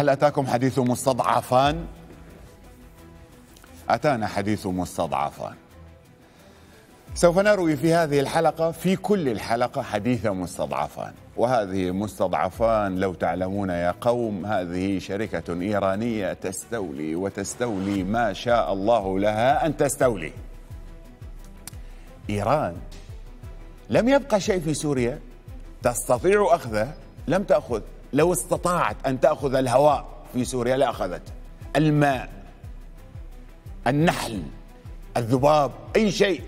هل أتاكم حديث مستضعفان؟ أتانا حديث مستضعفان سوف نروي في هذه الحلقة في كل الحلقة حديث مستضعفان وهذه مستضعفان لو تعلمون يا قوم هذه شركة إيرانية تستولي وتستولي ما شاء الله لها أن تستولي إيران لم يبقى شيء في سوريا تستطيع أخذه لم تأخذ لو استطاعت أن تأخذ الهواء في سوريا لأخذته الماء النحل الذباب أي شيء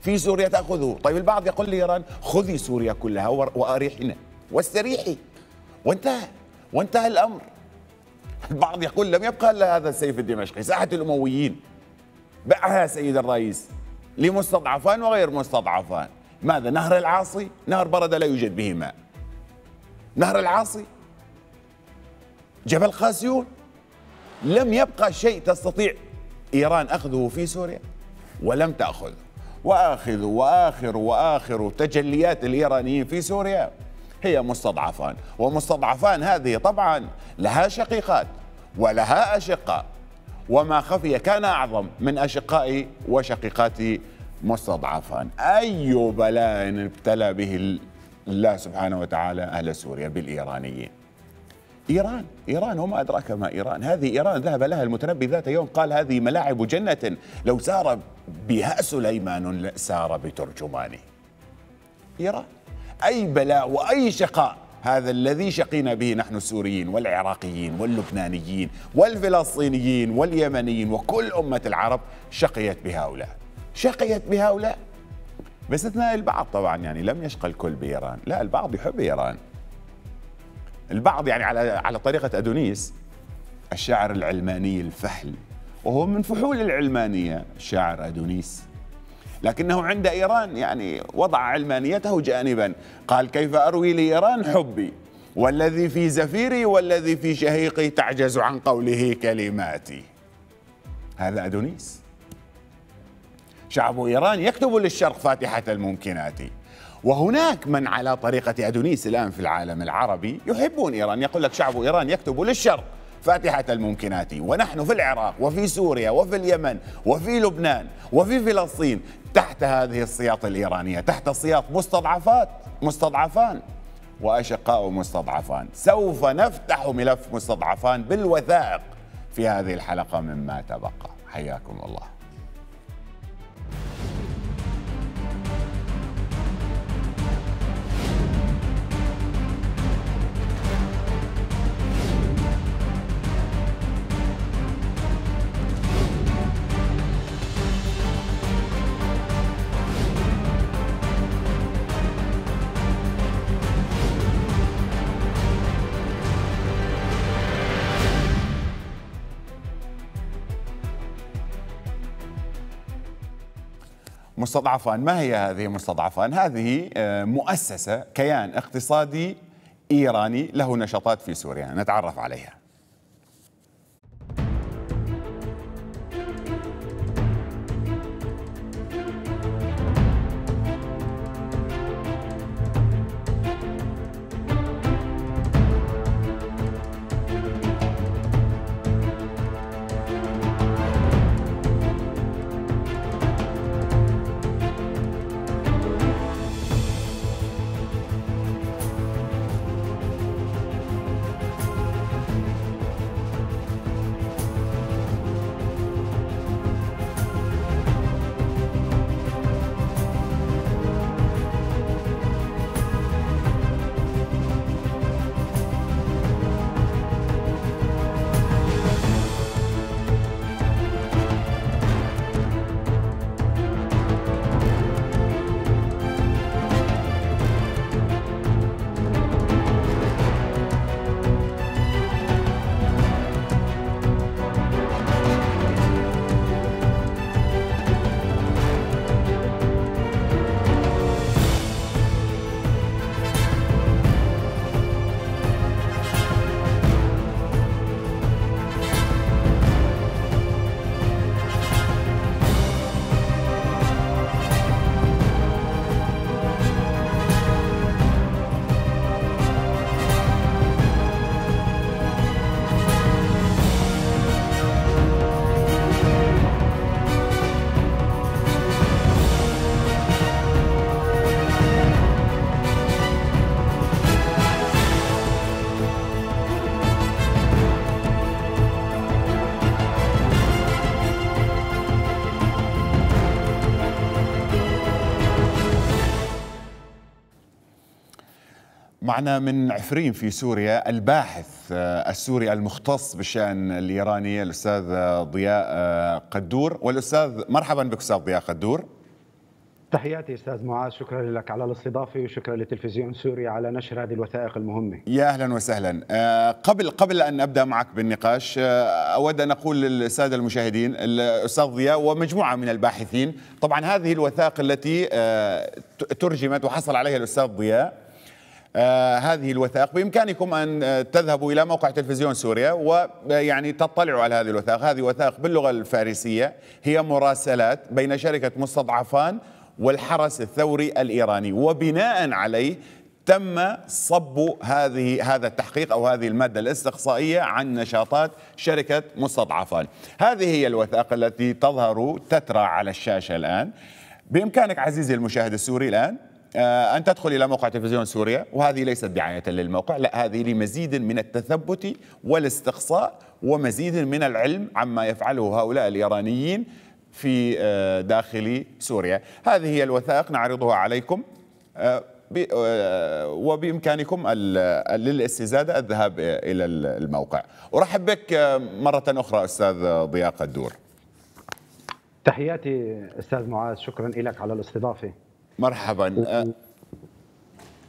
في سوريا تأخذه طيب البعض يقول لإيران خذي سوريا كلها وأريحنا واستريحي وانتهى وانتهى الأمر البعض يقول لم يبقى إلا هذا السيف الدمشقي ساحة الأمويين باعها سيد الرئيس لمستضعفان وغير مستضعفان ماذا نهر العاصي نهر برد لا يوجد به ماء نهر العاصي جبل قاسيون لم يبقى شيء تستطيع إيران أخذه في سوريا ولم تأخذه وآخذ وآخر وآخر تجليات الإيرانيين في سوريا هي مستضعفان ومستضعفان هذه طبعا لها شقيقات ولها أشقاء وما خفي كان أعظم من أشقاء وشقيقات مستضعفان أي بلاء ابتلى به الله سبحانه وتعالى أهل سوريا بالإيرانيين إيران إيران وما أدراك ما إيران هذه إيران ذهب لها المتنبي ذات يوم قال هذه ملاعب جنة لو سار بها سليمان سار بترجمانه إيران أي بلاء وأي شقاء هذا الذي شقينا به نحن السوريين والعراقيين واللبنانيين والفلسطينيين واليمنيين وكل أمة العرب شقيت بهؤلاء شقيت بهؤلاء باستثناء البعض طبعا يعني لم يشقى الكل بإيران لا البعض يحب إيران البعض يعني على على طريقه ادونيس الشاعر العلماني الفحل وهو من فحول العلمانيه شاعر ادونيس لكنه عند ايران يعني وضع علمانيته جانبا قال كيف اروي لايران حبي والذي في زفيري والذي في شهيقي تعجز عن قوله كلماتي هذا ادونيس شعب ايران يكتب للشرق فاتحه الممكنات وهناك من على طريقة أدونيس الآن في العالم العربي يحبون إيران يقول لك شعب إيران يكتب للشرق فاتحة الممكنات ونحن في العراق وفي سوريا وفي اليمن وفي لبنان وفي فلسطين تحت هذه السياط الإيرانية تحت سياط مستضعفات مستضعفان وأشقاء مستضعفان سوف نفتح ملف مستضعفان بالوثائق في هذه الحلقة مما تبقى حياكم الله مستضعفان ما هي هذه مستضعفان هذه آه، مؤسسة كيان اقتصادي إيراني له نشاطات في سوريا نتعرف عليها معنا من عفرين في سوريا الباحث آه، السوري المختص بالشأن الإيراني الأستاذ آه، ضياء آه، قدور والأستاذ مرحبا بك أستاذ ضياء قدور تحياتي استاذ معاذ شكرا لك على الاستضافه وشكرا لتلفزيون سوريا على نشر هذه الوثائق المهمه يا اهلا وسهلا قبل قبل ان ابدا معك بالنقاش اود ان اقول للساده المشاهدين الاستاذ ضياء ومجموعه من الباحثين طبعا هذه الوثائق التي ترجمت وحصل عليها الاستاذ ضياء آه، هذه الوثائق بإمكانكم أن آه، تذهبوا إلى موقع تلفزيون سوريا ويعني آه، تطلعوا على هذه الوثائق هذه وثائق باللغة الفارسية هي مراسلات بين شركة مستضعفان والحرس الثوري الإيراني وبناء عليه تم صب هذه هذا التحقيق او هذه الماده الاستقصائيه عن نشاطات شركه مستضعفان. هذه هي الوثائق التي تظهر تترى على الشاشه الان. بامكانك عزيزي المشاهد السوري الان آه، أن تدخل إلى موقع تلفزيون سوريا وهذه ليست دعاية للموقع لا هذه لمزيد من التثبت والاستقصاء ومزيد من العلم عما يفعله هؤلاء الإيرانيين في آه، داخل سوريا هذه هي الوثائق نعرضها عليكم آه، وبإمكانكم للاستزادة الذهاب إلى الموقع أرحب بك مرة أخرى أستاذ ضياء قدور تحياتي أستاذ معاذ شكرا لك على الاستضافة مرحبا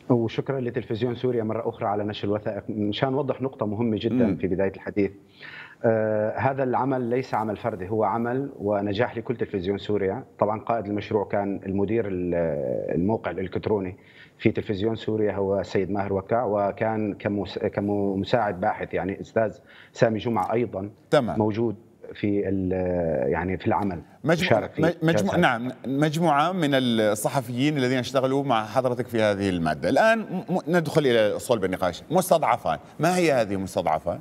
وشكرا لتلفزيون سوريا مرة أخرى على نشر الوثائق مشان نوضح نقطة مهمة جدا في بداية الحديث آه هذا العمل ليس عمل فردي هو عمل ونجاح لكل تلفزيون سوريا طبعا قائد المشروع كان المدير الموقع الإلكتروني في تلفزيون سوريا هو السيد ماهر وكاع وكان كمساعد باحث يعني أستاذ سامي جمعة أيضا تمام. موجود في يعني في العمل مجموعة فيه مجموع نعم مجموعة من الصحفيين الذين اشتغلوا مع حضرتك في هذه المادة الآن ندخل إلى صلب النقاش مستضعفان ما هي هذه المستضعفان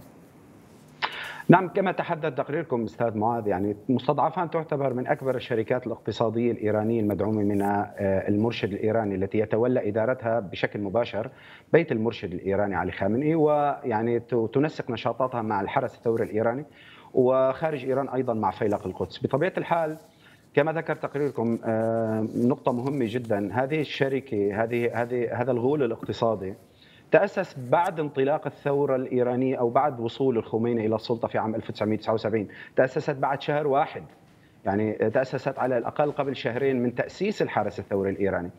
نعم كما تحدث تقريركم استاذ معاذ يعني مستضعفان تعتبر من اكبر الشركات الاقتصاديه الايرانيه المدعومه من آه، المرشد الايراني التي يتولى ادارتها بشكل مباشر بيت المرشد الايراني علي خامنئي ويعني تنسق نشاطاتها مع الحرس الثوري الايراني وخارج إيران أيضا مع فيلق القدس بطبيعة الحال كما ذكر تقريركم آه، نقطة مهمة جدا هذه الشركة هذه هذه هذا الغول الاقتصادي تأسس بعد انطلاق الثورة الإيرانية أو بعد وصول الخميني إلى السلطة في عام 1979 تأسست بعد شهر واحد يعني تأسست على الأقل قبل شهرين من تأسيس الحرس الثوري الإيراني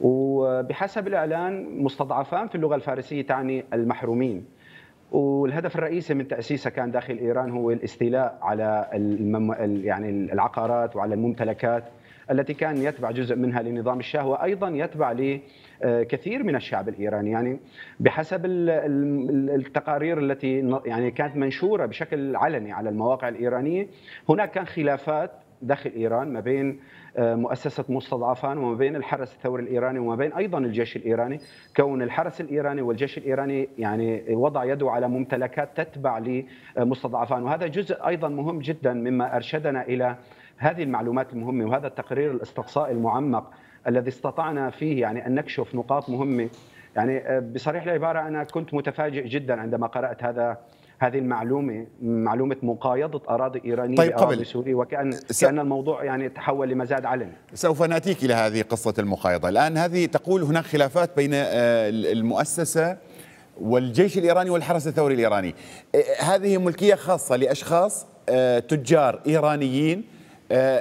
وبحسب الإعلان مستضعفان في اللغة الفارسية تعني المحرومين والهدف الرئيسي من تاسيسها كان داخل ايران هو الاستيلاء على المم... يعني العقارات وعلى الممتلكات التي كان يتبع جزء منها لنظام الشاه وايضا يتبع لكثير آه، من الشعب الايراني يعني بحسب التقارير التي يعني كانت منشوره بشكل علني على المواقع الايرانيه هناك كان خلافات داخل ايران ما بين آه، مؤسسه مستضعفان وما بين الحرس الثوري الايراني وما بين ايضا الجيش الايراني كون الحرس الايراني والجيش الايراني يعني وضع يده على ممتلكات تتبع لمستضعفان وهذا جزء ايضا مهم جدا مما ارشدنا الى هذه المعلومات المهمه وهذا التقرير الاستقصائي المعمق الذي استطعنا فيه يعني ان نكشف نقاط مهمه يعني آه، بصريح العباره انا كنت متفاجئ جدا عندما قرات هذا هذه المعلومه معلومه مقايضه اراضي ايرانيه طيب قبل سوري وكان س... كان الموضوع يعني تحول لمزاد علني سوف ناتيك الى هذه قصه المقايضه الان هذه تقول هناك خلافات بين آه، المؤسسه والجيش الايراني والحرس الثوري الايراني آه، هذه ملكيه خاصه لاشخاص آه، تجار ايرانيين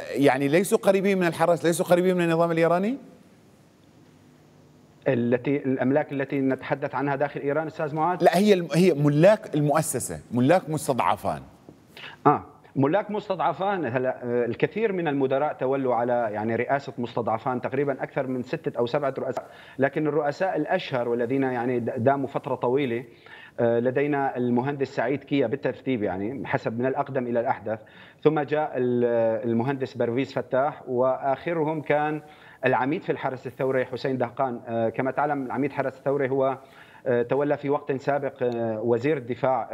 يعني ليسوا قريبين من الحرس ليسوا قريبين من النظام الايراني التي الاملاك التي نتحدث عنها داخل ايران استاذ معاذ لا هي هي ملاك المؤسسه ملاك مستضعفان اه ملاك مستضعفان هلا آه، الكثير من المدراء تولوا على يعني رئاسه مستضعفان تقريبا اكثر من سته او سبعه رؤساء لكن الرؤساء الاشهر والذين يعني داموا فتره طويله آه، لدينا المهندس سعيد كيا بالترتيب يعني حسب من الاقدم الى الاحدث ثم جاء المهندس برفيز فتاح واخرهم كان العميد في الحرس الثوري حسين دهقان آه، كما تعلم العميد حرس الثوري هو آه، تولى في وقت سابق آه، وزير الدفاع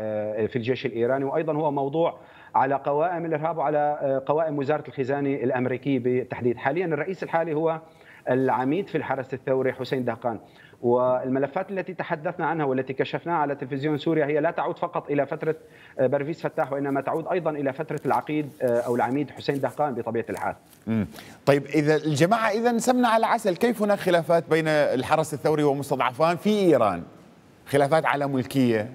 في الجيش الايراني وايضا هو موضوع على قوائم الارهاب وعلى قوائم وزاره الخزانه الامريكيه بالتحديد حاليا الرئيس الحالي هو العميد في الحرس الثوري حسين دهقان والملفات التي تحدثنا عنها والتي كشفناها على تلفزيون سوريا هي لا تعود فقط الى فتره آه، برفيس فتاح وانما تعود ايضا الى فتره العقيد آه، او العميد حسين دهقان بطبيعه الحال. طيب اذا الجماعه اذا سمنه على عسل كيف هناك خلافات بين الحرس الثوري ومستضعفان في ايران؟ خلافات على ملكيه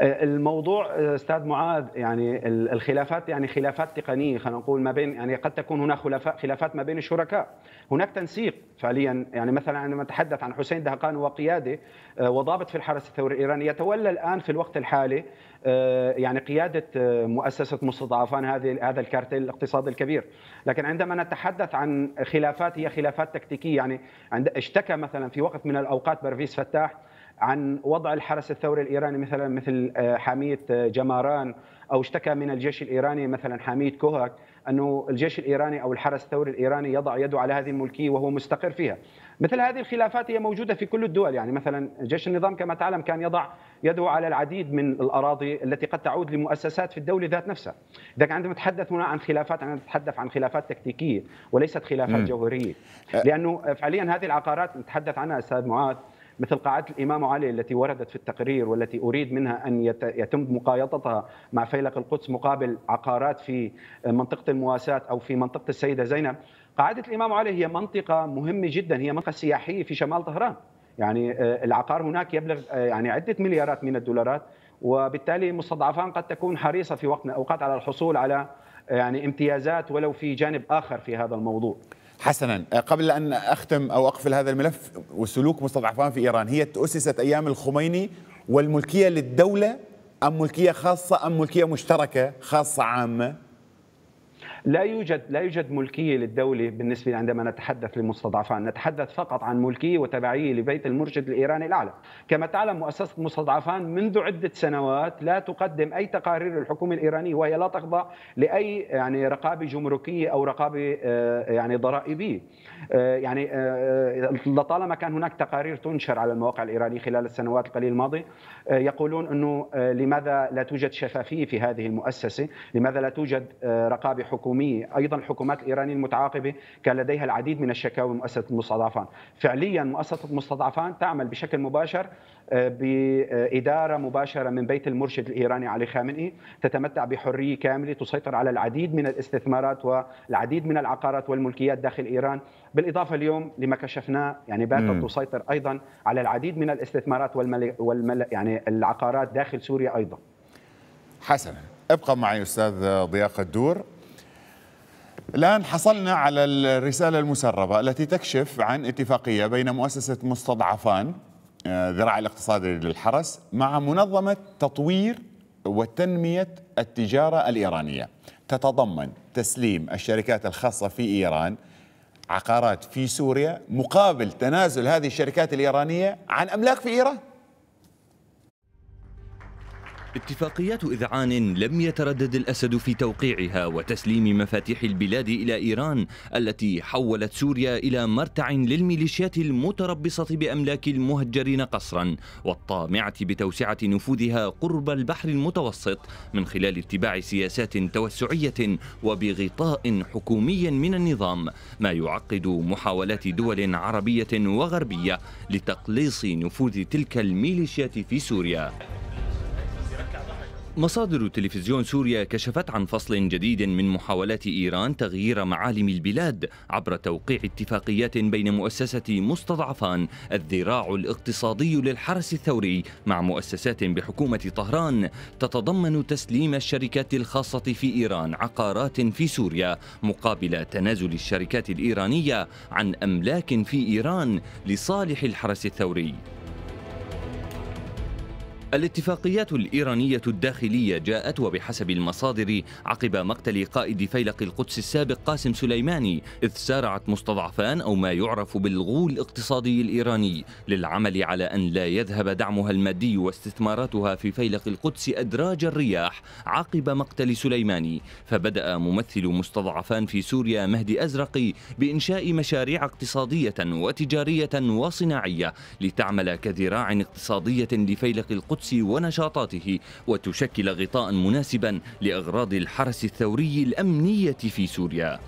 آه، الموضوع استاذ معاذ يعني الخلافات يعني خلافات تقنيه خلينا نقول ما بين يعني قد تكون هناك خلافات ما بين الشركاء هناك تنسيق فعليا يعني مثلا عندما نتحدث عن حسين دهقان وقياده آه، وضابط في الحرس الثوري الايراني يتولى الان في الوقت الحالي آه، يعني قياده آه، مؤسسه مستضعفان هذه هذا الكارتيل الاقتصادي الكبير، لكن عندما نتحدث عن خلافات هي خلافات تكتيكيه يعني عند اشتكى مثلا في وقت من الاوقات برفيس فتاح عن وضع الحرس الثوري الايراني مثلا مثل حاميه جماران او اشتكى من الجيش الايراني مثلا حاميه كوهك انه الجيش الايراني او الحرس الثوري الايراني يضع يده على هذه الملكيه وهو مستقر فيها. مثل هذه الخلافات هي موجوده في كل الدول يعني مثلا جيش النظام كما تعلم كان يضع يده على العديد من الاراضي التي قد تعود لمؤسسات في الدوله ذات نفسها. اذا كان عندما نتحدث هنا عن خلافات انا نتحدث عن خلافات تكتيكيه وليست خلافات جوهريه. أه. لانه فعليا هذه العقارات نتحدث عنها استاذ معاذ مثل قاعدة الإمام علي التي وردت في التقرير والتي أريد منها أن يتم مقايضتها مع فيلق القدس مقابل عقارات في منطقة المواساة أو في منطقة السيدة زينب قاعدة الإمام علي هي منطقة مهمة جدا هي منطقة سياحية في شمال طهران يعني آه، العقار هناك يبلغ آه، يعني عدة مليارات من الدولارات وبالتالي مستضعفان قد تكون حريصة في وقت من الأوقات على الحصول على آه، يعني امتيازات ولو في جانب آخر في هذا الموضوع حسنا أه، قبل أن أختم أو أقفل هذا الملف وسلوك مستضعفان في إيران هي تاسست أيام الخميني والملكية للدولة أم ملكية خاصة أم ملكية مشتركة خاصة عامة لا يوجد لا يوجد ملكيه للدوله بالنسبه عندما نتحدث للمستضعفان، نتحدث فقط عن ملكيه وتبعيه لبيت المرشد الايراني الاعلى، كما تعلم مؤسسه مستضعفان منذ عده سنوات لا تقدم اي تقارير للحكومه الايرانيه وهي لا تخضع لاي يعني رقابه جمركيه او رقابه آه، يعني ضرائبيه. آه، يعني آه، لطالما كان هناك تقارير تنشر على المواقع الايرانيه خلال السنوات القليله الماضيه يقولون انه لماذا لا توجد شفافيه في هذه المؤسسه؟ لماذا لا توجد رقابه حكوميه الحكوميه، ايضا الحكومات الايرانيه المتعاقبه كان لديها العديد من الشكاوي مؤسسه المستضعفان، فعليا مؤسسه المستضعفان تعمل بشكل مباشر آه، باداره مباشره من بيت المرشد الايراني علي خامنئي، تتمتع بحريه كامله تسيطر على العديد من الاستثمارات والعديد من العقارات والملكيات داخل ايران، بالاضافه اليوم لما كشفناه يعني باتت تسيطر ايضا على العديد من الاستثمارات والمل... والمل... يعني العقارات داخل سوريا ايضا. حسنا ابقى معي استاذ ضياء قدور الآن حصلنا على الرسالة المسربة التي تكشف عن اتفاقية بين مؤسسة مستضعفان آه، ذراع الاقتصاد للحرس مع منظمة تطوير وتنمية التجارة الإيرانية تتضمن تسليم الشركات الخاصة في إيران عقارات في سوريا مقابل تنازل هذه الشركات الإيرانية عن أملاك في إيران اتفاقيات إذعان لم يتردد الأسد في توقيعها وتسليم مفاتيح البلاد إلى إيران التي حولت سوريا إلى مرتع للميليشيات المتربصة بأملاك المهجرين قصرا والطامعة بتوسعة نفوذها قرب البحر المتوسط من خلال اتباع سياسات توسعية وبغطاء حكومي من النظام ما يعقد محاولات دول عربية وغربية لتقليص نفوذ تلك الميليشيات في سوريا مصادر تلفزيون سوريا كشفت عن فصل جديد من محاولات إيران تغيير معالم البلاد عبر توقيع اتفاقيات بين مؤسسة مستضعفان الذراع الاقتصادي للحرس الثوري مع مؤسسات بحكومة طهران تتضمن تسليم الشركات الخاصة في إيران عقارات في سوريا مقابل تنازل الشركات الإيرانية عن أملاك في إيران لصالح الحرس الثوري الاتفاقيات الإيرانية الداخلية جاءت وبحسب المصادر عقب مقتل قائد فيلق القدس السابق قاسم سليماني إذ سارعت مستضعفان أو ما يعرف بالغول الاقتصادي الإيراني للعمل على أن لا يذهب دعمها المادي واستثماراتها في فيلق القدس أدراج الرياح عقب مقتل سليماني فبدأ ممثل مستضعفان في سوريا مهدي أزرقي بإنشاء مشاريع اقتصادية وتجارية وصناعية لتعمل كذراع اقتصادية لفيلق القدس القدس ونشاطاته وتشكل غطاء مناسبا لأغراض الحرس الثوري الأمنية في سوريا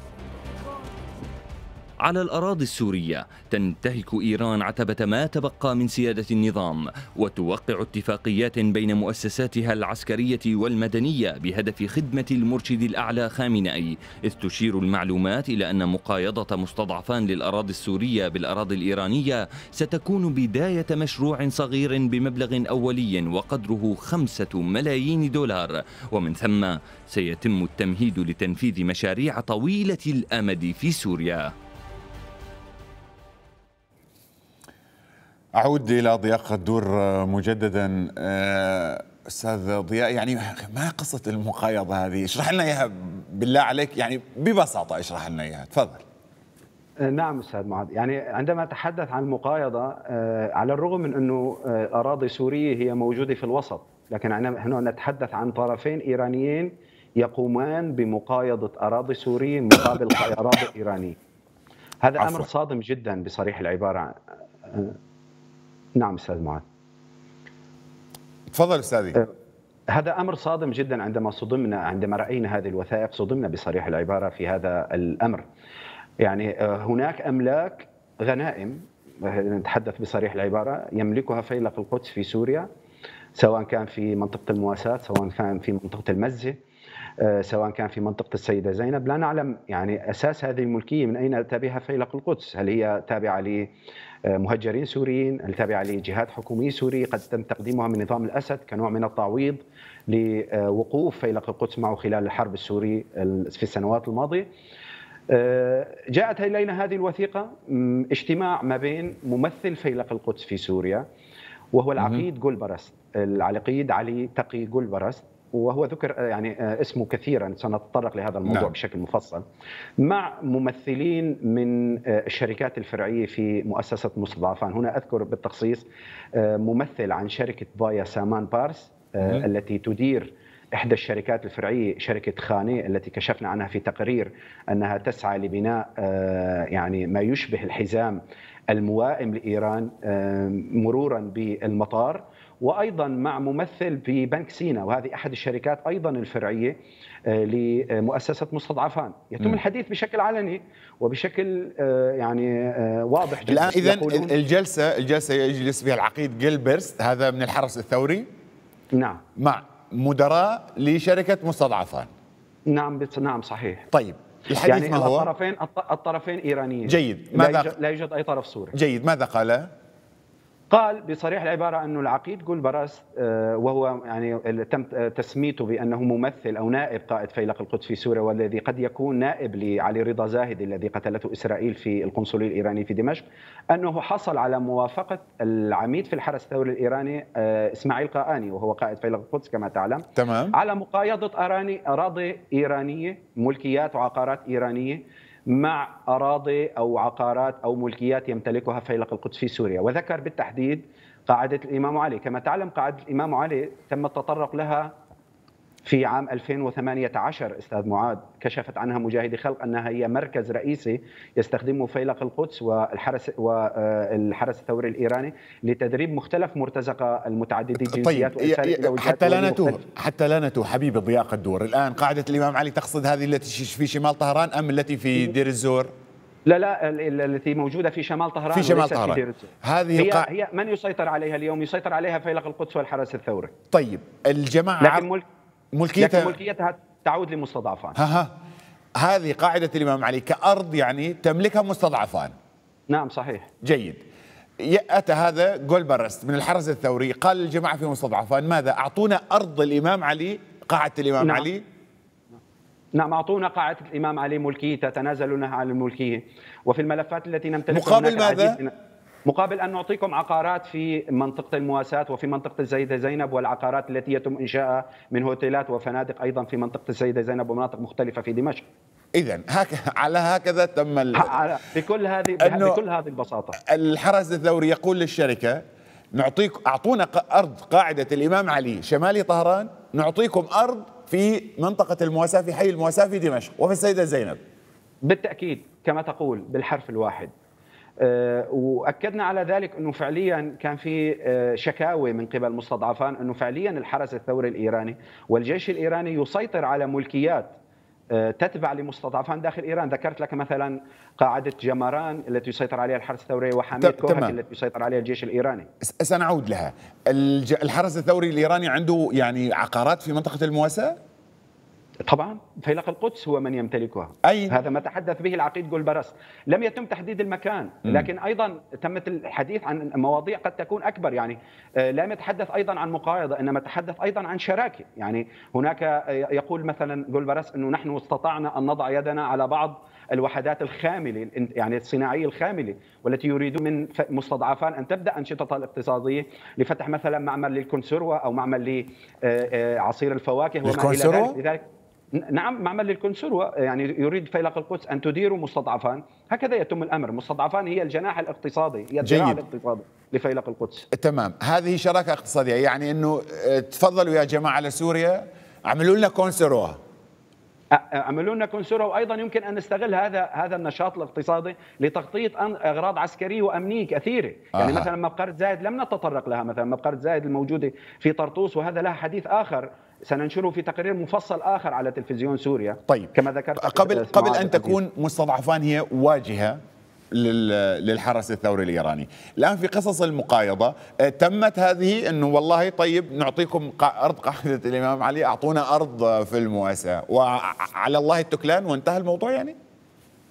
على الأراضي السورية تنتهك إيران عتبة ما تبقى من سيادة النظام وتوقع اتفاقيات بين مؤسساتها العسكرية والمدنية بهدف خدمة المرشد الأعلى خامنئي إذ تشير المعلومات إلى أن مقايضة مستضعفان للأراضي السورية بالأراضي الإيرانية ستكون بداية مشروع صغير بمبلغ أولي وقدره خمسة ملايين دولار ومن ثم سيتم التمهيد لتنفيذ مشاريع طويلة الأمد في سوريا اعود الى ضياء قدور آه، مجددا آه، استاذ ضياء يعني ما قصه المقايضه هذه اشرح لنا اياها بالله عليك يعني ببساطه اشرح لنا اياها تفضل آه، نعم استاذ معاذ يعني عندما اتحدث عن المقايضه على الرغم من انه اراضي سوريه هي موجوده في الوسط لكن هنا نتحدث عن طرفين ايرانيين يقومان بمقايضه اراضي سوريه مقابل اراضي ايرانيه هذا امر صادم جدا بصريح العباره نعم استاذ معاذ تفضل استاذي أه، هذا امر صادم جدا عندما صدمنا عندما راينا هذه الوثائق صدمنا بصريح العباره في هذا الامر يعني أه، هناك املاك غنائم أه، نتحدث بصريح العباره يملكها فيلق القدس في سوريا سواء كان في منطقه المواساه سواء كان في منطقه المزه آه، سواء كان في منطقه السيده زينب لا نعلم يعني اساس هذه الملكيه من اين اتى بها فيلق القدس هل هي تابعه لمهجرين آه، سوريين هل تابعه لجهات حكوميه سورية قد تم تقديمها من نظام الاسد كنوع من التعويض لوقوف فيلق القدس معه خلال الحرب السورية في السنوات الماضيه آه، جاءت الينا هذه الوثيقه اجتماع ما بين ممثل فيلق القدس في سوريا وهو العقيد جولبرست العقيد علي تقي جولبرست وهو ذكر آه، يعني آه، اسمه كثيرا سنتطرق لهذا الموضوع نعم. بشكل مفصل مع ممثلين من آه، الشركات الفرعيه في مؤسسه مستضعفان هنا اذكر بالتخصيص ممثل عن شركه بايا سامان بارس نعم. التي تدير إحدى الشركات الفرعية شركة خاني التي كشفنا عنها في تقرير أنها تسعى لبناء يعني ما يشبه الحزام الموائم لإيران مرورا بالمطار وايضا مع ممثل في بنك سينا وهذه احد الشركات ايضا الفرعيه آه، لمؤسسه مستضعفان يتم م. الحديث بشكل علني وبشكل آه، يعني آه، واضح جدا الان اذا الجلسه الجلسه يجلس فيها العقيد جيلبرست هذا من الحرس الثوري نعم مع مدراء لشركه مستضعفان نعم نعم صحيح طيب الحديث يعني ما هو الطرفين الطرفين ايرانيين جيد ماذا لا يوجد اي طرف سوري جيد ماذا قال قال بصريح العباره انه العقيد جولبراس آه، وهو يعني تم آه، تسميته بانه ممثل او نائب قائد فيلق القدس في سوريا والذي قد يكون نائب لعلي رضا زاهد الذي قتلته اسرائيل في القنصليه الايراني في دمشق انه حصل على موافقه العميد في الحرس الثوري الايراني آه، اسماعيل قاآني وهو قائد فيلق القدس كما تعلم تمام على مقايضه أراني اراضي ايرانيه ملكيات وعقارات ايرانيه مع أراضي أو عقارات أو ملكيات يمتلكها فيلق القدس في سوريا وذكر بالتحديد قاعدة الإمام علي كما تعلم قاعدة الإمام علي تم التطرق لها في عام 2018 استاذ معاذ كشفت عنها مجاهدي خلق انها هي مركز رئيسي يستخدمه فيلق القدس والحرس والحرس آه، الثوري الايراني لتدريب مختلف مرتزقه المتعددي الجنسيات طيب حتى لا نتوه حتى لا نتوه حبيب ضياء قدور الان قاعده الامام علي تقصد هذه التي في شمال طهران ام التي في دير الزور؟ لا لا التي موجوده في شمال طهران في شمال طهران في هذه هي, القا... هي من يسيطر عليها اليوم يسيطر عليها فيلق القدس والحرس الثوري طيب الجماعه لكن ملك ملكيتها لكن ملكيتها تعود لمستضعفان ها ها هذه قاعدة الإمام علي كأرض يعني تملكها مستضعفان نعم صحيح جيد أتى هذا جولبرست من الحرس الثوري قال للجماعة في مستضعفان ماذا أعطونا أرض الإمام علي قاعدة الإمام نعم. علي نعم أعطونا قاعدة الإمام علي ملكية تتنازلونها عن الملكية وفي الملفات التي نمتلكها مقابل ماذا؟ مقابل ان نعطيكم عقارات في منطقه المواساه وفي منطقه السيده زينب والعقارات التي يتم انشائها من هوتيلات وفنادق ايضا في منطقه السيده زينب ومناطق مختلفه في دمشق. اذا هكذا على هكذا تم ال... بكل هذه بكل هذه البساطه الحرس الثوري يقول للشركه نعطيك اعطونا ارض قاعده الامام علي شمالي طهران نعطيكم ارض في منطقه المواساه في حي المواساه في دمشق وفي السيده زينب بالتاكيد كما تقول بالحرف الواحد آه، واكدنا على ذلك انه فعليا كان في آه، شكاوي من قبل مستضعفان انه فعليا الحرس الثوري الايراني والجيش الايراني يسيطر على ملكيات آه، تتبع لمستضعفان داخل ايران ذكرت لك مثلا قاعده جمران التي يسيطر عليها الحرس الثوري وحاميه كوهك التي يسيطر عليها الجيش الايراني سنعود لها الحرس الثوري الايراني عنده يعني عقارات في منطقه المواساه طبعا فيلق القدس هو من يمتلكها أي. هذا ما تحدث به العقيد جولبرس لم يتم تحديد المكان لكن ايضا تمت الحديث عن مواضيع قد تكون اكبر يعني آه، لم يتحدث ايضا عن مقايضه انما تحدث ايضا عن شراكه يعني هناك آه، يقول مثلا جولبرس انه نحن استطعنا ان نضع يدنا على بعض الوحدات الخامله يعني الصناعيه الخامله والتي يريد من مستضعفان ان تبدا انشطتها الاقتصاديه لفتح مثلا معمل للكونسروه او معمل لعصير آه، الفواكه وما الى ذلك نعم معمل الكونسلوة يعني يريد فيلق القدس أن تدير مستضعفان هكذا يتم الأمر مستضعفان هي الجناح الاقتصادي هي الذراع الاقتصادي لفيلق القدس تمام هذه شراكة اقتصادية يعني أنه آه، تفضلوا يا جماعة لسوريا اعملوا لنا كونسروا اعملوا لنا كونسورة وايضا يمكن ان نستغل هذا هذا النشاط الاقتصادي لتغطيه اغراض عسكريه وامنيه كثيره، يعني آه. مثلا مبقره زايد لم نتطرق لها مثلا مبقره زايد الموجوده في طرطوس وهذا لها حديث اخر سننشره في تقرير مفصل اخر على تلفزيون سوريا طيب كما ذكرت قبل قبل ان تكون مستضعفان هي واجهه للحرس الثوري الايراني، الان في قصص المقايضه آه، تمت هذه انه والله طيب نعطيكم ارض قاعده الامام علي اعطونا ارض في المواساه وعلى الله التكلان وانتهى الموضوع يعني؟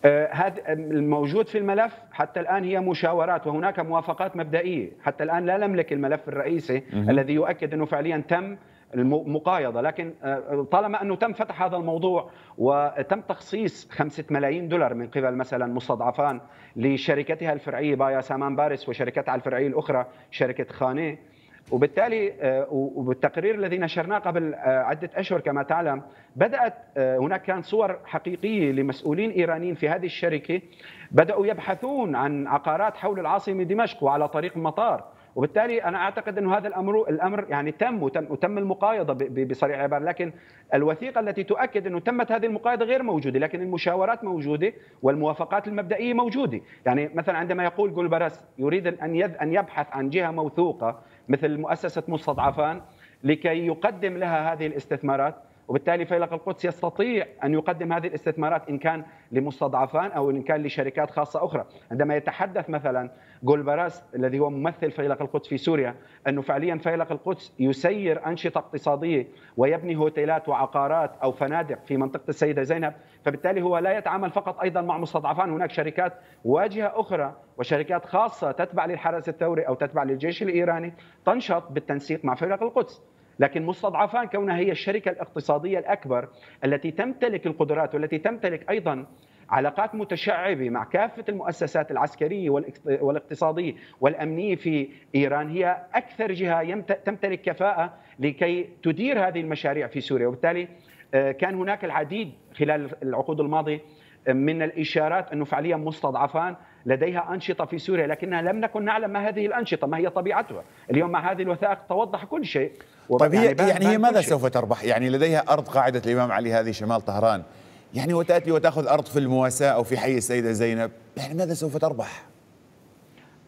آه، هذا الموجود في الملف حتى الان هي مشاورات وهناك موافقات مبدئيه، حتى الان لا نملك الملف الرئيسي الذي يؤكد انه فعليا تم المقايضه لكن آه، طالما انه تم فتح هذا الموضوع وتم تخصيص 5 ملايين دولار من قبل مثلا مستضعفان لشركتها الفرعيه بايا سامان بارس وشركتها الفرعيه الاخرى شركه خانه وبالتالي آه، وبالتقرير الذي نشرناه قبل آه، عده اشهر كما تعلم بدات هناك كان صور حقيقيه لمسؤولين ايرانيين في هذه الشركه بداوا يبحثون عن عقارات حول العاصمه دمشق وعلى طريق المطار وبالتالي انا اعتقد انه هذا الامر الامر يعني تم وتم, وتم المقايضه بصريح العباره لكن الوثيقه التي تؤكد انه تمت هذه المقايضه غير موجوده لكن المشاورات موجوده والموافقات المبدئيه موجوده يعني مثلا عندما يقول جولبرس يريد ان ان يبحث عن جهه موثوقه مثل مؤسسه مستضعفان لكي يقدم لها هذه الاستثمارات وبالتالي فيلق القدس يستطيع ان يقدم هذه الاستثمارات ان كان لمستضعفان او ان كان لشركات خاصه اخرى، عندما يتحدث مثلا جولبراس الذي هو ممثل فيلق القدس في سوريا انه فعليا فيلق القدس يسير انشطه اقتصاديه ويبني هوتيلات وعقارات او فنادق في منطقه السيده زينب، فبالتالي هو لا يتعامل فقط ايضا مع مستضعفان، هناك شركات واجهه اخرى وشركات خاصه تتبع للحرس الثوري او تتبع للجيش الايراني تنشط بالتنسيق مع فيلق القدس. لكن مستضعفان كونها هي الشركة الاقتصادية الأكبر التي تمتلك القدرات والتي تمتلك أيضا علاقات متشعبة مع كافة المؤسسات العسكرية والاقتصادية والأمنية في إيران هي أكثر جهة تمتلك كفاءة لكي تدير هذه المشاريع في سوريا وبالتالي آه، كان هناك العديد خلال العقود الماضية من الإشارات أنه فعليا مستضعفان لديها أنشطة في سوريا لكننا لم نكن نعلم ما هذه الأنشطة ما هي طبيعتها اليوم مع هذه الوثائق توضح كل شيء طيب يعني هي يعني هي ماذا سوف تربح يعني لديها أرض قاعدة الإمام علي هذه شمال طهران يعني وتأتي وتأخذ أرض في المواساة أو في حي السيدة زينب يعني ماذا سوف تربح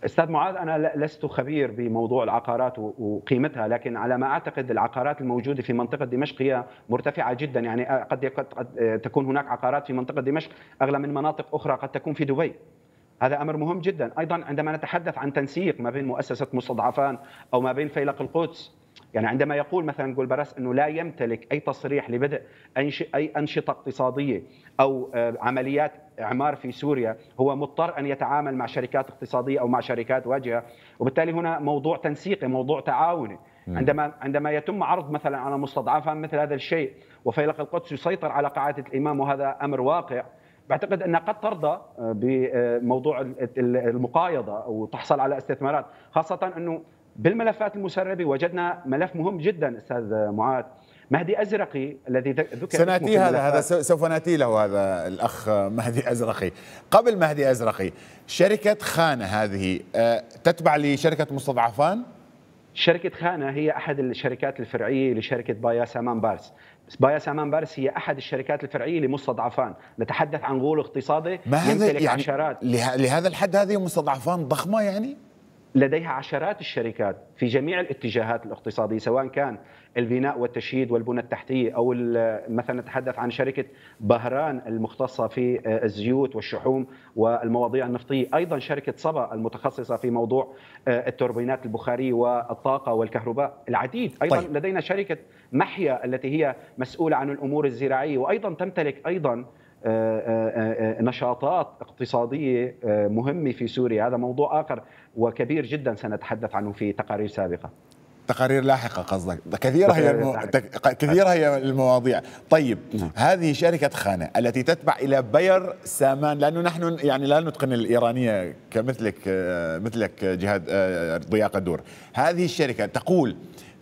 استاذ معاذ انا لست خبير بموضوع العقارات وقيمتها لكن على ما اعتقد العقارات الموجوده في منطقه دمشق هي مرتفعه جدا يعني قد, قد آه، تكون هناك عقارات في منطقه دمشق اغلى من مناطق اخرى قد تكون في دبي هذا امر مهم جدا ايضا عندما نتحدث عن تنسيق ما بين مؤسسه مستضعفان او ما بين فيلق القدس يعني عندما يقول مثلا جولبرس انه لا يمتلك اي تصريح لبدء اي انشطه اقتصاديه او آه، عمليات اعمار في سوريا هو مضطر ان يتعامل مع شركات اقتصاديه او مع شركات واجهه وبالتالي هنا موضوع تنسيقي موضوع تعاوني عندما عندما يتم عرض مثلا على مستضعفان مثل هذا الشيء وفيلق القدس يسيطر على قاعده الامام وهذا امر واقع بعتقد انها قد ترضى آه، بموضوع المقايضه او تحصل على استثمارات خاصه انه بالملفات المسربه وجدنا ملف مهم جدا استاذ معاذ مهدي ازرقي الذي ذكر سناتي هذا هذا سوف ناتي له هذا الاخ مهدي ازرقي قبل مهدي ازرقي شركه خانه هذه آه، تتبع لشركه مستضعفان شركة خانة هي أحد الشركات الفرعية لشركة بايا سامان بارس بايا سامان بارس هي احد الشركات الفرعيه لمستضعفان، نتحدث عن غول اقتصادي ما هذا يمتلك يعني عشرات لهذا الحد هذه مستضعفان ضخمه يعني؟ لديها عشرات الشركات في جميع الاتجاهات الاقتصاديه سواء كان البناء والتشييد والبنى التحتيه او مثلا نتحدث عن شركه بهران المختصه في آه، الزيوت والشحوم والمواضيع النفطيه، ايضا شركه صبا المتخصصه في موضوع آه، التوربينات البخاريه والطاقه والكهرباء، العديد، ايضا طيب. لدينا شركه محيا التي هي مسؤوله عن الامور الزراعيه وايضا تمتلك ايضا آه، آه، آه، نشاطات اقتصاديه مهمه في سوريا هذا موضوع اخر وكبير جدا سنتحدث عنه في تقارير سابقه تقارير لاحقه قصدك كثيره هي المو... كثيره هي المواضيع طيب نعم. هذه شركه خانه التي تتبع الى بير سامان لانه نحن يعني لا نتقن الايرانيه كمثلك مثلك جهاد ضياء قدور هذه الشركه تقول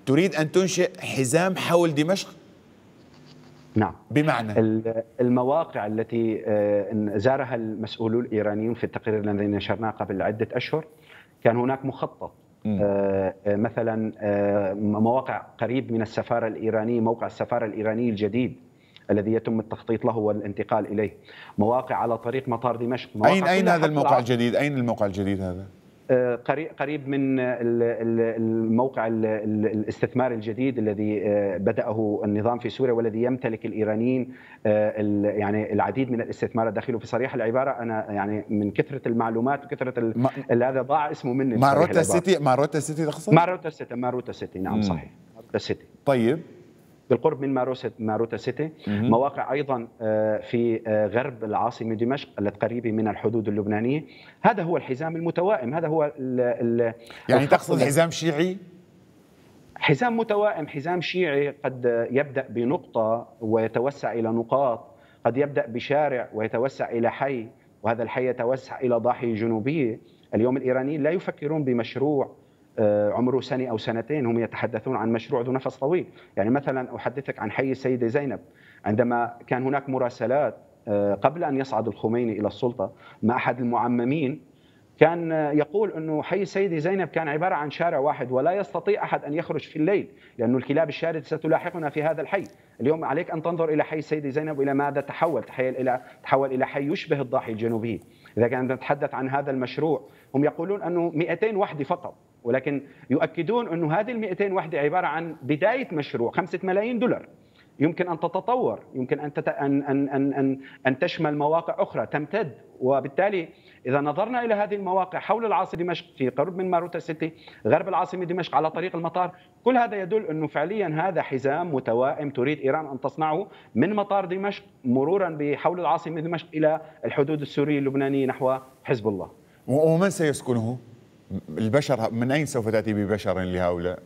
تريد ان تنشئ حزام حول دمشق نعم بمعنى المواقع التي آه، زارها المسؤولون الإيرانيون في التقرير الذي نشرناه قبل عدة أشهر كان هناك مخطط آه، آه، مثلا مواقع قريب من السفاره الايرانيه موقع السفاره الايراني الجديد الذي يتم التخطيط له والانتقال اليه مواقع على طريق مطار دمشق مواقع اين اين هذا الموقع الجديد اين الموقع الجديد هذا آه، قريب من الموقع الاستثمار الجديد الذي آه، بدأه النظام في سوريا والذي يمتلك الإيرانيين آه، يعني العديد من الاستثمارات داخله في صريح العبارة أنا يعني من كثرة المعلومات وكثرة هذا ضاع اسمه مني ماروتا سيتي ماروتا سيتي تقصد؟ ماروتا سيتي ماروتا سيتي نعم صحيح ماروتا سيتي طيب بالقرب من ماروتا سيتي مواقع ايضا آه، في آه، غرب العاصمه دمشق القريبه من الحدود اللبنانيه هذا هو الحزام المتوائم هذا هو الـ الـ يعني تقصد حزام شيعي حزام متوائم حزام شيعي قد يبدا بنقطه ويتوسع الى نقاط قد يبدا بشارع ويتوسع الى حي وهذا الحي يتوسع الى ضاحيه جنوبيه اليوم الايرانيين لا يفكرون بمشروع آه، عمره سنة أو سنتين هم يتحدثون عن مشروع ذو نفس طويل يعني مثلا أحدثك عن حي السيدة زينب عندما كان هناك مراسلات آه، قبل أن يصعد الخميني إلى السلطة مع أحد المعممين كان يقول أنه حي السيدة زينب كان عبارة عن شارع واحد ولا يستطيع أحد أن يخرج في الليل لانه الكلاب الشاردة ستلاحقنا في هذا الحي اليوم عليك أن تنظر إلى حي السيدة زينب وإلى ماذا تحول تحول إلى, تحول إلى حي يشبه الضاحي الجنوبي إذا كان نتحدث عن هذا المشروع هم يقولون أنه 200 وحدة فقط ولكن يؤكدون أنه هذه ال 200 وحدة عبارة عن بداية مشروع 5 ملايين دولار يمكن ان تتطور يمكن ان تت... ان ان ان ان, أن تشمل مواقع اخرى تمتد وبالتالي اذا نظرنا الى هذه المواقع حول العاصمه دمشق في قرب من ماروتا سيتي غرب العاصمه دمشق على طريق المطار كل هذا يدل انه فعليا هذا حزام متوائم تريد ايران ان تصنعه من مطار دمشق مرورا بحول العاصمه دمشق الى الحدود السوريه اللبنانيه نحو حزب الله ومن سيسكنه البشر من أين سوف تأتي ببشر لهؤلاء؟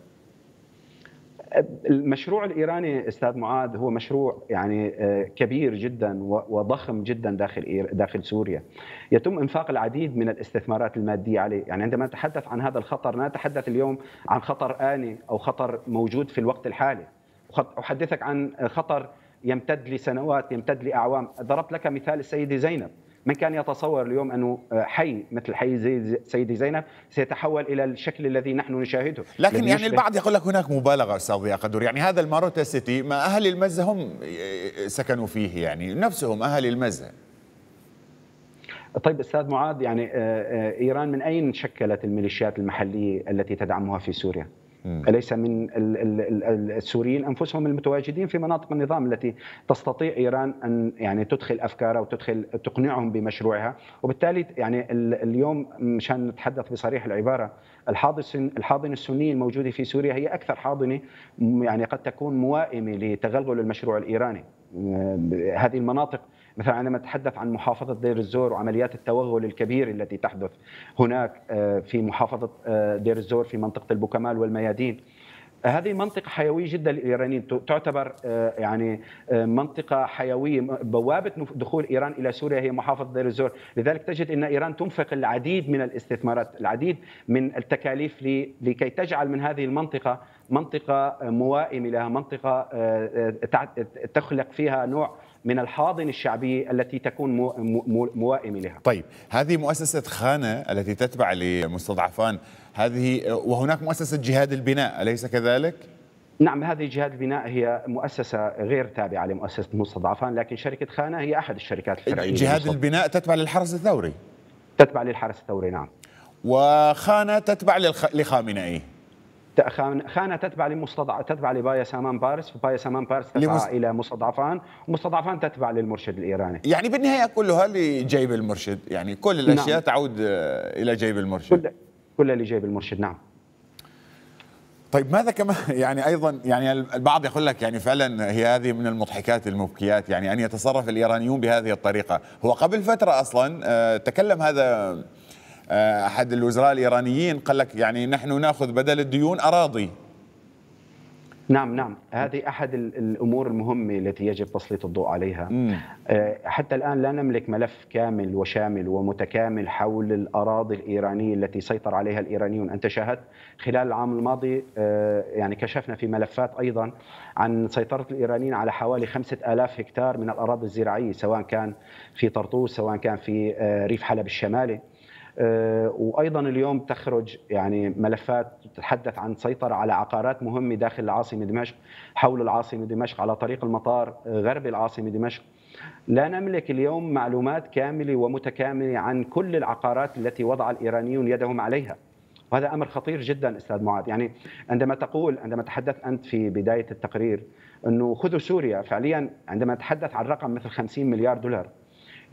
المشروع الايراني استاذ معاذ هو مشروع يعني آه، كبير جدا وضخم جدا داخل داخل سوريا. يتم انفاق العديد من الاستثمارات الماديه عليه، يعني عندما نتحدث عن هذا الخطر لا نتحدث اليوم عن خطر اني او خطر موجود في الوقت الحالي. احدثك عن خطر يمتد لسنوات، يمتد لاعوام، ضربت لك مثال السيده زينب. من كان يتصور اليوم أنه آه، حي مثل حي زي سيدي زينب سيتحول إلى الشكل الذي نحن نشاهده لكن يعني البعض يقول لك هناك مبالغة أستاذ قدور يعني هذا الماروتا سيتي ما أهل المزة هم آه، آه، سكنوا فيه يعني نفسهم أهل المزة طيب استاذ معاذ يعني ايران من اين شكلت الميليشيات المحليه التي تدعمها في سوريا؟ أليس من السوريين أنفسهم المتواجدين في مناطق النظام التي تستطيع إيران أن يعني تدخل أفكارها وتدخل تقنعهم بمشروعها وبالتالي يعني اليوم مشان نتحدث بصريح العبارة الحاضن الحاضنة السنية الموجودة في سوريا هي أكثر حاضنة يعني قد تكون موائمة لتغلغل المشروع الإيراني آه، هذه المناطق مثلا عندما اتحدث عن محافظة دير الزور وعمليات التوغل الكبير التي تحدث هناك آه، في محافظة آه، دير الزور في منطقة البوكمال والميادين آه، هذه منطقة حيوية جدا للإيرانيين تعتبر يعني منطقة حيوية بوابة دخول إيران إلى سوريا هي محافظة دير الزور لذلك تجد أن إيران تنفق العديد من الاستثمارات العديد من التكاليف لكي تجعل من هذه المنطقة منطقة موائمة لها منطقة تخلق فيها نوع من الحاضنه الشعبيه التي تكون موائمه لها. طيب هذه مؤسسه خانه التي تتبع لمستضعفان هذه وهناك مؤسسه جهاد البناء اليس كذلك؟ نعم هذه جهاد البناء هي مؤسسة غير تابعة لمؤسسة مستضعفان لكن شركة خانة هي أحد الشركات الفرعية جهاد البناء تتبع للحرس الثوري تتبع للحرس الثوري نعم وخانة تتبع لخامنئي خانه تتبع لمستضعف تتبع لبايا سامان بارس وبايا سامان بارس تتبع لمس... الى مستضعفان ومستضعفان تتبع للمرشد الايراني يعني بالنهايه كلها لجيب المرشد يعني كل نعم. الاشياء نعم. تعود آه، الى جيب المرشد كل كلها لجيب المرشد نعم طيب ماذا كمان يعني ايضا يعني البعض يقول لك يعني فعلا هي هذه من المضحكات المبكيات يعني ان يتصرف الايرانيون بهذه الطريقه، هو قبل فتره اصلا آه، تكلم هذا آه، احد الوزراء الايرانيين قال لك يعني نحن ناخذ بدل الديون اراضي نعم نعم هذه احد الامور المهمه التي يجب تسليط الضوء عليها مم. آه، حتى الان لا نملك ملف كامل وشامل ومتكامل حول الاراضي الايرانيه التي سيطر عليها الايرانيون انت شاهدت خلال العام الماضي آه، يعني كشفنا في ملفات ايضا عن سيطره الايرانيين على حوالي 5000 هكتار من الاراضي الزراعيه سواء كان في طرطوس سواء كان في ريف حلب الشمالي آه، وايضا اليوم تخرج يعني ملفات تتحدث عن سيطره على عقارات مهمه داخل العاصمه دمشق حول العاصمه دمشق على طريق المطار غرب العاصمه دمشق لا نملك اليوم معلومات كامله ومتكامله عن كل العقارات التي وضع الايرانيون يدهم عليها وهذا امر خطير جدا استاذ معاذ يعني عندما تقول عندما تحدث انت في بدايه التقرير انه خذوا سوريا فعليا عندما نتحدث عن رقم مثل 50 مليار دولار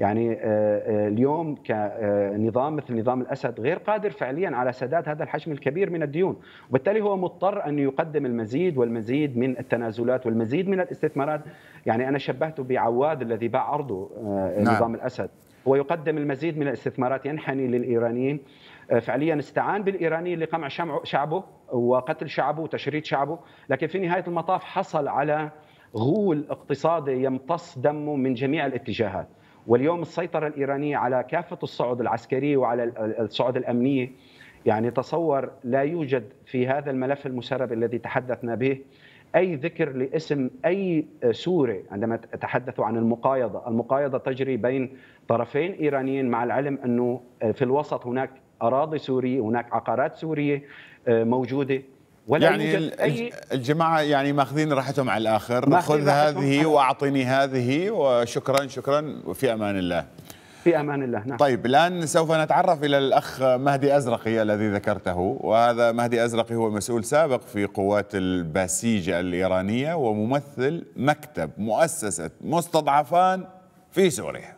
يعني آه، آه، اليوم كنظام مثل نظام الاسد غير قادر فعليا على سداد هذا الحجم الكبير من الديون، وبالتالي هو مضطر ان يقدم المزيد والمزيد من التنازلات والمزيد من الاستثمارات، يعني انا شبهته بعواد الذي باع عرضه آه، نعم. نظام الاسد، هو يقدم المزيد من الاستثمارات ينحني للايرانيين فعليا استعان بالايرانيين لقمع شعبه وقتل شعبه وتشريد شعبه، لكن في نهايه المطاف حصل على غول اقتصادي يمتص دمه من جميع الاتجاهات. واليوم السيطره الايرانيه على كافه الصعد العسكريه وعلى الصعد الامنيه يعني تصور لا يوجد في هذا الملف المسرب الذي تحدثنا به اي ذكر لاسم اي سوري عندما تحدثوا عن المقايضه، المقايضه تجري بين طرفين ايرانيين مع العلم انه في الوسط هناك اراضي سوريه، هناك عقارات سوريه آه، موجوده ولا يعني أي الجماعة يعني ماخذين راحتهم على الآخر خذ هذه وأعطني هذه وشكرا شكرا وفي أمان الله في أمان الله نعم طيب الآن سوف نتعرف إلى الأخ مهدي أزرقي الذي ذكرته وهذا مهدي أزرقي هو مسؤول سابق في قوات الباسيج الإيرانية وممثل مكتب مؤسسة مستضعفان في سوريا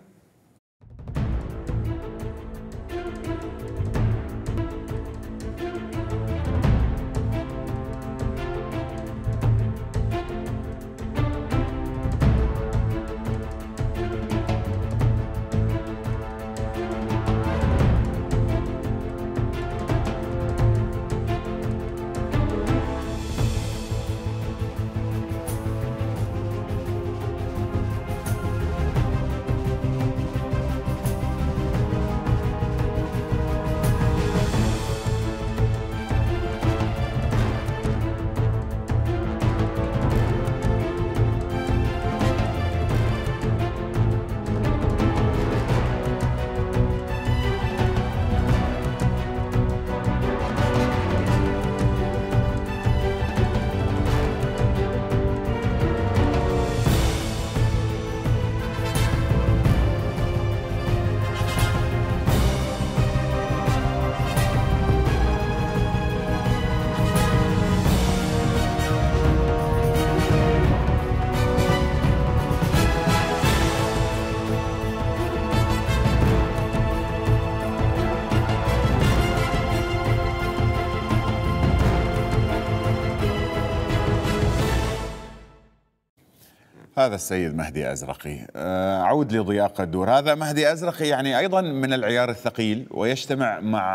هذا السيد مهدي أزرقي آه، أعود لضياق الدور هذا مهدي أزرقي يعني أيضا من العيار الثقيل ويجتمع مع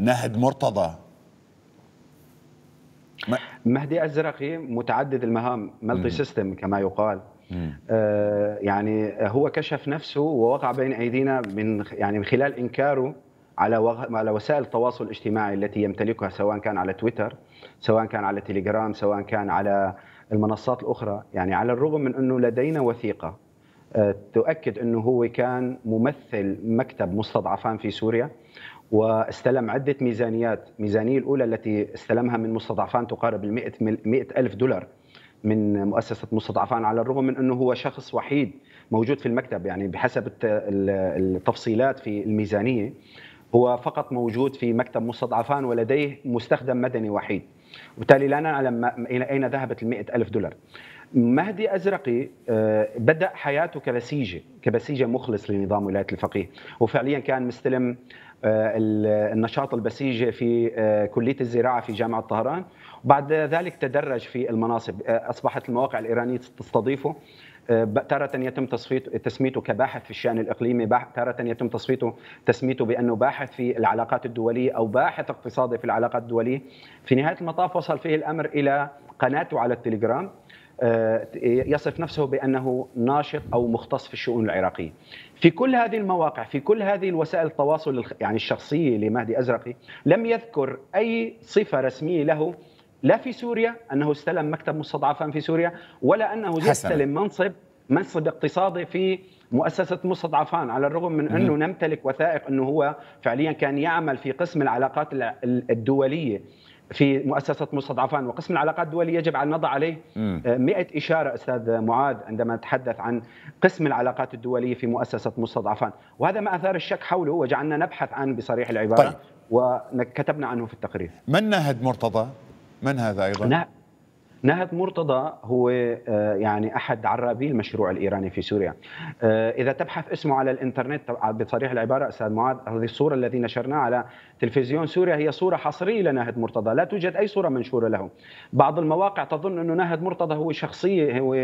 نهد مرتضى مهدي أزرقي متعدد المهام ملتي سيستم كما يقال آه، يعني هو كشف نفسه ووقع بين أيدينا من يعني من خلال إنكاره على على وسائل التواصل الاجتماعي التي يمتلكها سواء كان على تويتر سواء كان على تليجرام سواء كان على المنصات الاخرى يعني على الرغم من انه لدينا وثيقه آه، تؤكد انه هو كان ممثل مكتب مستضعفان في سوريا واستلم عدة ميزانيات الميزانية الأولى التي استلمها من مستضعفان تقارب ال 100 ألف دولار من مؤسسة مستضعفان على الرغم من أنه هو شخص وحيد موجود في المكتب يعني بحسب التفصيلات في الميزانية هو فقط موجود في مكتب مستضعفان ولديه مستخدم مدني وحيد وبالتالي نعلم الى اين ذهبت ال ألف دولار مهدي أزرقي آه، بدأ حياته كبسيجة كبسيجة مخلص لنظام ولاية الفقيه وفعليا كان مستلم آه، النشاط البسيجة في آه، كلية الزراعة في جامعة طهران وبعد ذلك تدرج في المناصب أصبحت المواقع الإيرانية تستضيفه آه، تارة يتم تصفيته تسميته كباحث في الشأن الإقليمي تارة يتم تصفيته تسميته بأنه باحث في العلاقات الدولية أو باحث اقتصادي في العلاقات الدولية في نهاية المطاف وصل فيه الأمر إلى قناته على التليجرام آه، يصف نفسه بانه ناشط او مختص في الشؤون العراقيه. في كل هذه المواقع، في كل هذه الوسائل التواصل يعني الشخصيه لمهدي ازرقي لم يذكر اي صفه رسميه له لا في سوريا انه استلم مكتب مستضعفان في سوريا ولا انه يستلم منصب منصب اقتصادي في مؤسسة مستضعفان على الرغم من أنه مم. نمتلك وثائق أنه هو فعليا كان يعمل في قسم العلاقات الدولية في مؤسسة مستضعفان وقسم العلاقات الدولية يجب أن نضع عليه آه، مئة إشارة أستاذ معاذ عندما نتحدث عن قسم العلاقات الدولية في مؤسسة مستضعفان وهذا ما أثار الشك حوله وجعلنا نبحث عنه بصريح العبارة طيب. وكتبنا عنه في التقرير من ناهد مرتضى من هذا أيضا؟ نهد مرتضى هو آه، يعني احد عرابي المشروع الايراني في سوريا آه، اذا تبحث اسمه على الانترنت آه، بصريح العباره استاذ معاذ هذه الصوره التي نشرناها على تلفزيون سوريا هي صوره حصريه لنهد مرتضى لا توجد اي صوره منشوره له بعض المواقع تظن انه نهد مرتضى هو شخصيه هو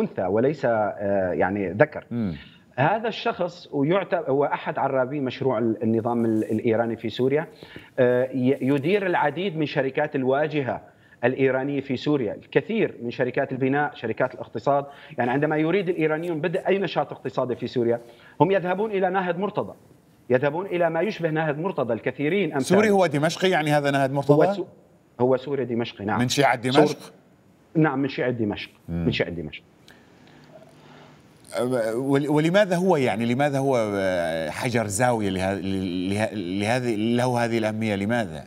انثى وليس يعني ذكر م. هذا الشخص ويعتبر هو احد عرابي مشروع النظام الايراني في سوريا آه، يدير العديد من شركات الواجهه الايرانيه في سوريا، الكثير من شركات البناء، شركات الاقتصاد، يعني عندما يريد الايرانيون بدء اي نشاط اقتصادي في سوريا هم يذهبون الى ناهد مرتضى. يذهبون الى ما يشبه ناهد مرتضى الكثيرين امثال سوري هو دمشقي يعني هذا ناهد مرتضى؟ هو, سو... هو سوري دمشقي نعم من شيعه دمشق؟ سور... نعم من شيعه دمشق، من شيعه دمشق. ولماذا هو يعني لماذا هو حجر زاويه لهذه له هذه الاهميه لماذا؟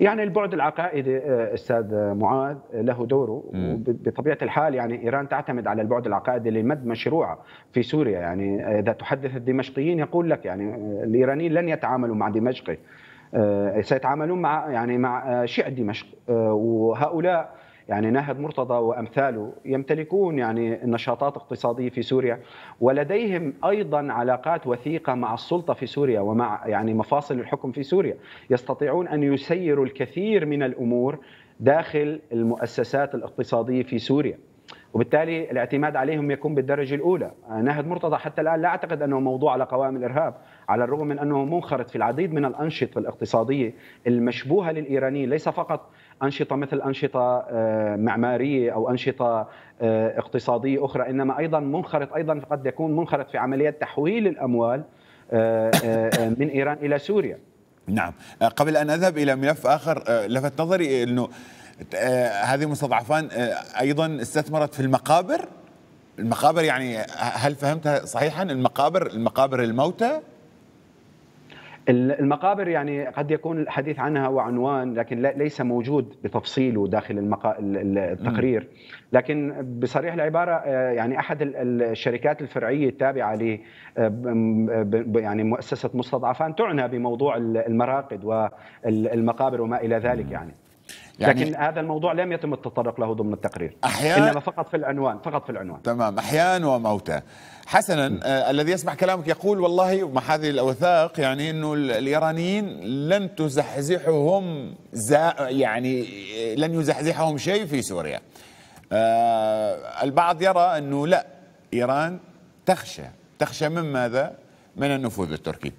يعني البعد العقائدي آه، استاذ معاذ له دوره بطبيعه الحال يعني ايران تعتمد على البعد العقائدي لمد مشروع في سوريا يعني اذا تحدث الدمشقيين يقول لك يعني آه، الايرانيين لن يتعاملوا مع دمشقي آه، سيتعاملون مع يعني مع شيعة دمشق وهؤلاء يعني ناهد مرتضى وامثاله يمتلكون يعني نشاطات اقتصاديه في سوريا ولديهم ايضا علاقات وثيقه مع السلطه في سوريا ومع يعني مفاصل الحكم في سوريا يستطيعون ان يسيروا الكثير من الامور داخل المؤسسات الاقتصاديه في سوريا وبالتالي الاعتماد عليهم يكون بالدرجه الاولى، ناهد مرتضى حتى الان لا اعتقد انه موضوع على قوائم الارهاب، على الرغم من انه منخرط في العديد من الانشطه الاقتصاديه المشبوهه للايرانيين ليس فقط انشطه مثل انشطه آه، معماريه او انشطه آه، اقتصاديه اخرى انما ايضا منخرط ايضا قد يكون منخرط في عمليه تحويل الاموال آه، من ايران الى سوريا نعم قبل ان اذهب الى ملف اخر لفت نظري انه هذه المستضعفان ايضا استثمرت في المقابر المقابر يعني هل فهمتها صحيحا المقابر المقابر الموتى المقابر يعني قد يكون الحديث عنها وعنوان لكن ليس موجود بتفصيله داخل المقا... التقرير لكن بصريح العباره آه، يعني احد الشركات الفرعيه التابعه ل آه، يعني مؤسسه مستضعفان تعنى بموضوع المراقد والمقابر وما الى ذلك يعني يعني لكن هذا الموضوع لم يتم التطرق له ضمن التقرير أحيان إنما فقط في العنوان فقط في العنوان تمام أحيان وموتى حسنا آه الذي يسمع كلامك يقول والله مع هذه الأوثاق يعني أنه الإيرانيين لن تزحزحهم زا يعني آه، لن يزحزحهم شيء في سوريا آه البعض يرى أنه لا إيران تخشى تخشى من ماذا؟ من النفوذ التركي